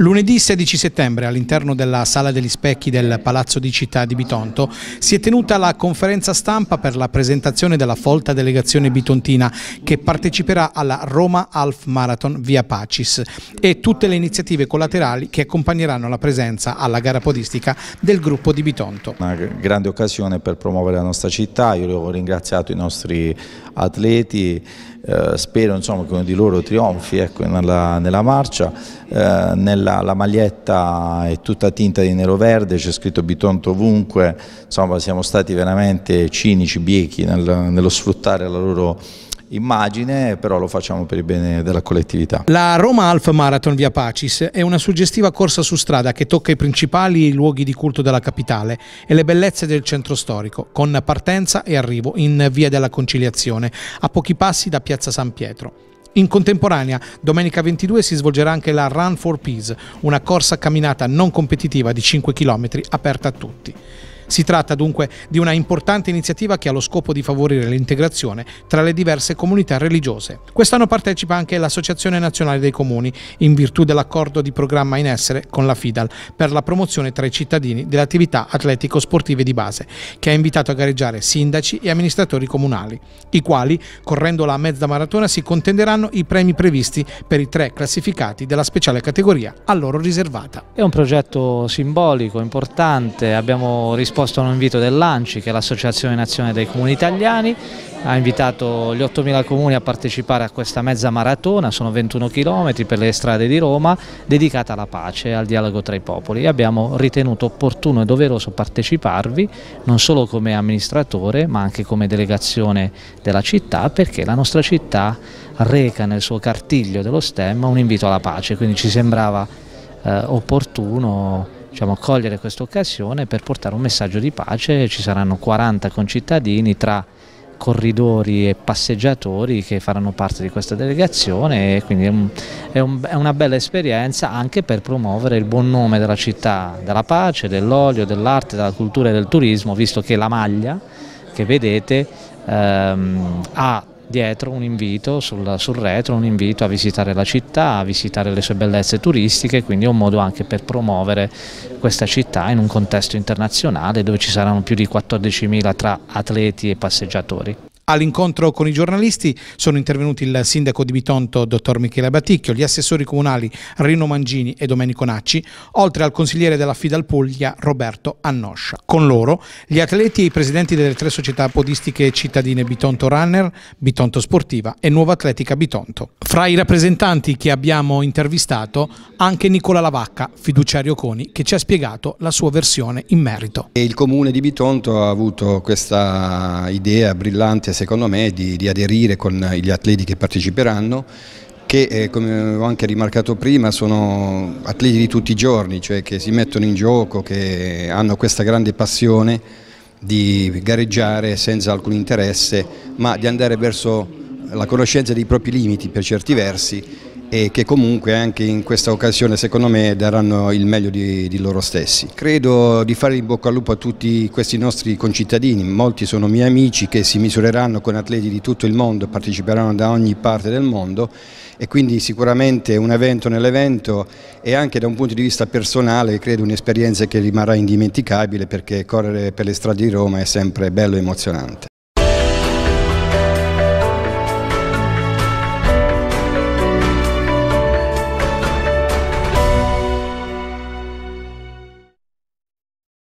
Lunedì 16 settembre all'interno della Sala degli Specchi del Palazzo di Città di Bitonto si è tenuta la conferenza stampa per la presentazione della folta delegazione bitontina che parteciperà alla Roma Half Marathon via Pacis e tutte le iniziative collaterali che accompagneranno la presenza alla gara podistica del gruppo di Bitonto. Una grande occasione per promuovere la nostra città, io ho ringraziato i nostri atleti eh, spero insomma, che uno di loro trionfi ecco, nella, nella, marcia, eh, nella, la maglietta è tutta tinta di nero-verde, c'è scritto Bitonto ovunque, insomma siamo stati veramente cinici, biechi nel, nello sfruttare la loro immagine, però lo facciamo per il bene della collettività. La Roma Half Marathon via Pacis è una suggestiva corsa su strada che tocca i principali luoghi di culto della capitale e le bellezze del centro storico, con partenza e arrivo in via della Conciliazione, a pochi passi da piazza San Pietro. In contemporanea, domenica 22 si svolgerà anche la Run for Peace, una corsa camminata non competitiva di 5 km aperta a tutti. Si tratta dunque di una importante iniziativa che ha lo scopo di favorire l'integrazione tra le diverse comunità religiose. Quest'anno partecipa anche l'Associazione Nazionale dei Comuni, in virtù dell'accordo di programma in essere con la FIDAL per la promozione tra i cittadini delle attività atletico-sportive di base, che ha invitato a gareggiare sindaci e amministratori comunali, i quali, correndo la mezza maratona, si contenderanno i premi previsti per i tre classificati della speciale categoria a loro riservata. È un progetto simbolico, importante, abbiamo risposto risposto a un invito dell'ANCI, che è l'Associazione Nazionale dei Comuni Italiani, ha invitato gli 8.000 comuni a partecipare a questa mezza maratona, sono 21 km per le strade di Roma, dedicata alla pace e al dialogo tra i popoli. Abbiamo ritenuto opportuno e doveroso parteciparvi, non solo come amministratore, ma anche come delegazione della città, perché la nostra città reca nel suo cartiglio dello stemma un invito alla pace, quindi ci sembrava eh, opportuno diciamo, cogliere questa occasione per portare un messaggio di pace, ci saranno 40 concittadini tra corridori e passeggiatori che faranno parte di questa delegazione e quindi è, un, è, un, è, una bella esperienza anche per promuovere il buon nome della città, della pace, dell'olio, dell'arte, della cultura e del turismo, visto che la maglia che vedete ehm, ha dietro un invito sul, sul, retro, un invito a visitare la città, a visitare le sue bellezze turistiche, quindi è un modo anche per promuovere questa città in un contesto internazionale dove ci saranno più di 14.000 tra atleti e passeggiatori. All'incontro con i giornalisti sono intervenuti il sindaco di Bitonto, dottor Michele Baticchio, gli assessori comunali Rino Mangini e Domenico Nacci, oltre al consigliere della Fidal Puglia, Roberto Annoscia. Con loro gli atleti e i presidenti delle tre società podistiche cittadine Bitonto Runner, Bitonto Sportiva e Nuova Atletica Bitonto. Fra i rappresentanti che abbiamo intervistato anche Nicola Lavacca, fiduciario Coni, che ci ha spiegato la sua versione in merito. Il comune di Bitonto ha avuto questa idea brillante secondo me di, di aderire con gli atleti che parteciperanno che eh, come ho anche rimarcato prima sono atleti di tutti i giorni, cioè che si mettono in gioco, che hanno questa grande passione di gareggiare senza alcun interesse, ma di andare verso la conoscenza dei propri limiti per certi versi e che comunque anche in questa occasione secondo me daranno il meglio di, di, loro stessi. Credo di fare in bocca al lupo a tutti questi nostri concittadini, molti sono miei amici che si misureranno con atleti di tutto il mondo, parteciperanno da ogni parte del mondo e quindi sicuramente un evento nell'evento e anche da un punto di vista personale credo un'esperienza che rimarrà indimenticabile perché correre per le strade di Roma è sempre bello e emozionante.